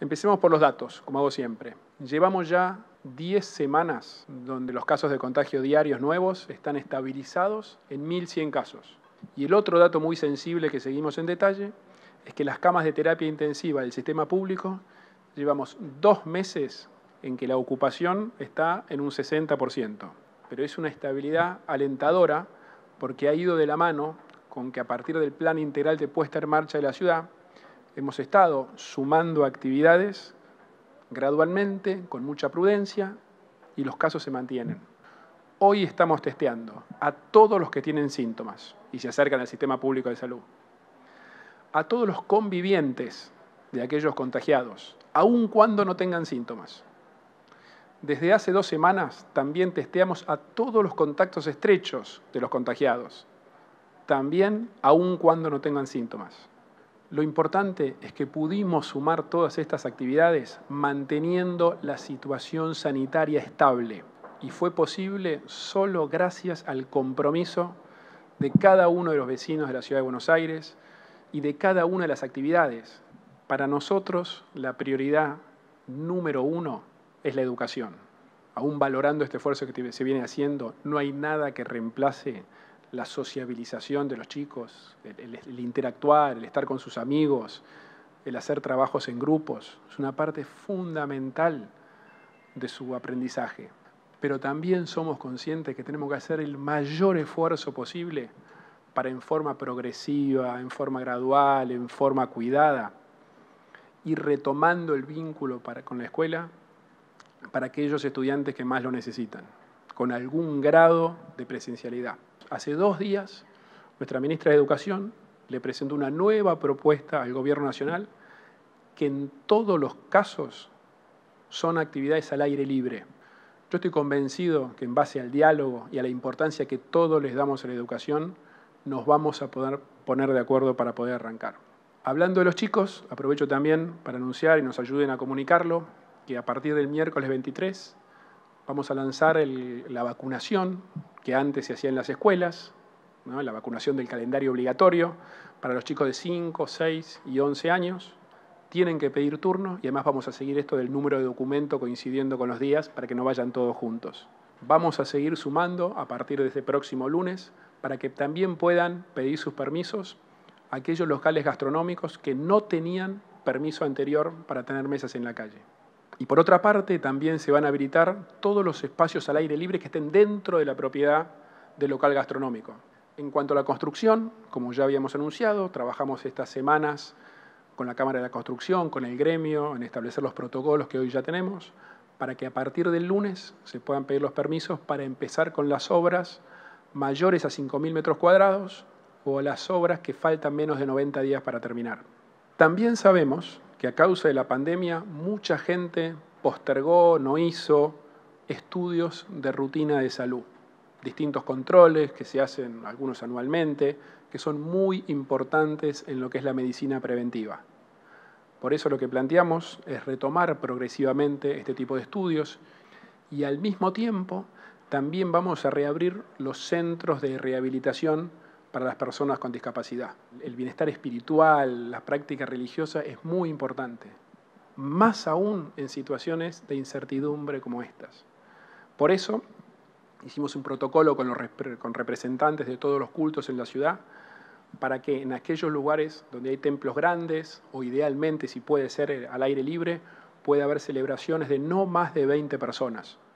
Empecemos por los datos, como hago siempre. Llevamos ya 10 semanas donde los casos de contagio diarios nuevos están estabilizados en 1.100 casos. Y el otro dato muy sensible que seguimos en detalle es que las camas de terapia intensiva del sistema público llevamos dos meses en que la ocupación está en un 60%. Pero es una estabilidad alentadora porque ha ido de la mano con que a partir del plan integral de puesta en marcha de la ciudad, hemos estado sumando actividades gradualmente, con mucha prudencia, y los casos se mantienen. Hoy estamos testeando a todos los que tienen síntomas y se acercan al sistema público de salud, a todos los convivientes de aquellos contagiados, aun cuando no tengan síntomas. Desde hace dos semanas también testeamos a todos los contactos estrechos de los contagiados, también aun cuando no tengan síntomas. Lo importante es que pudimos sumar todas estas actividades manteniendo la situación sanitaria estable y fue posible solo gracias al compromiso de cada uno de los vecinos de la Ciudad de Buenos Aires y de cada una de las actividades. Para nosotros la prioridad número uno es la educación. Aún valorando este esfuerzo que se viene haciendo, no hay nada que reemplace la sociabilización de los chicos, el, interactuar, el estar con sus amigos, el hacer trabajos en grupos, es una parte fundamental de su aprendizaje. Pero también somos conscientes que tenemos que hacer el mayor esfuerzo posible para en forma progresiva, en forma gradual, en forma cuidada, ir retomando el vínculo con la escuela para aquellos estudiantes que más lo necesitan, con algún grado de presencialidad. Hace dos días, nuestra ministra de Educación le presentó una nueva propuesta al Gobierno Nacional que en todos los casos son actividades al aire libre. Yo estoy convencido que en base al diálogo y a la importancia que todos les damos a la educación, nos vamos a poder poner de acuerdo para poder arrancar. Hablando de los chicos, aprovecho también para anunciar y nos ayuden a comunicarlo que a partir del miércoles 23 vamos a lanzar la vacunación que antes se hacía en las escuelas, la vacunación del calendario obligatorio para los chicos de 5, 6 y 11 años. Tienen que pedir turno y además vamos a seguir esto del número de documento coincidiendo con los días para que no vayan todos juntos. Vamos a seguir sumando a partir de este próximo lunes para que también puedan pedir sus permisos aquellos locales gastronómicos que no tenían permiso anterior para tener mesas en la calle. Y por otra parte, también se van a habilitar todos los espacios al aire libre que estén dentro de la propiedad del local gastronómico. En cuanto a la construcción, como ya habíamos anunciado, trabajamos estas semanas con la Cámara de la Construcción, con el gremio, en establecer los protocolos que hoy ya tenemos, para que a partir del lunes se puedan pedir los permisos para empezar con las obras mayores a 5.000 metros cuadrados o las obras que faltan menos de 90 días para terminar. También sabemos que a causa de la pandemia mucha gente postergó, no hizo estudios de rutina de salud, distintos controles que se hacen algunos anualmente, que son muy importantes en lo que es la medicina preventiva. Por eso lo que planteamos es retomar progresivamente este tipo de estudios y al mismo tiempo también vamos a reabrir los centros de rehabilitación para las personas con discapacidad. El bienestar espiritual, la práctica religiosa es muy importante, más aún en situaciones de incertidumbre como estas. Por eso hicimos un protocolo con, representantes de todos los cultos en la ciudad para que en aquellos lugares donde hay templos grandes o idealmente si puede ser eh, al aire libre, pueda haber celebraciones de no más de 20 personas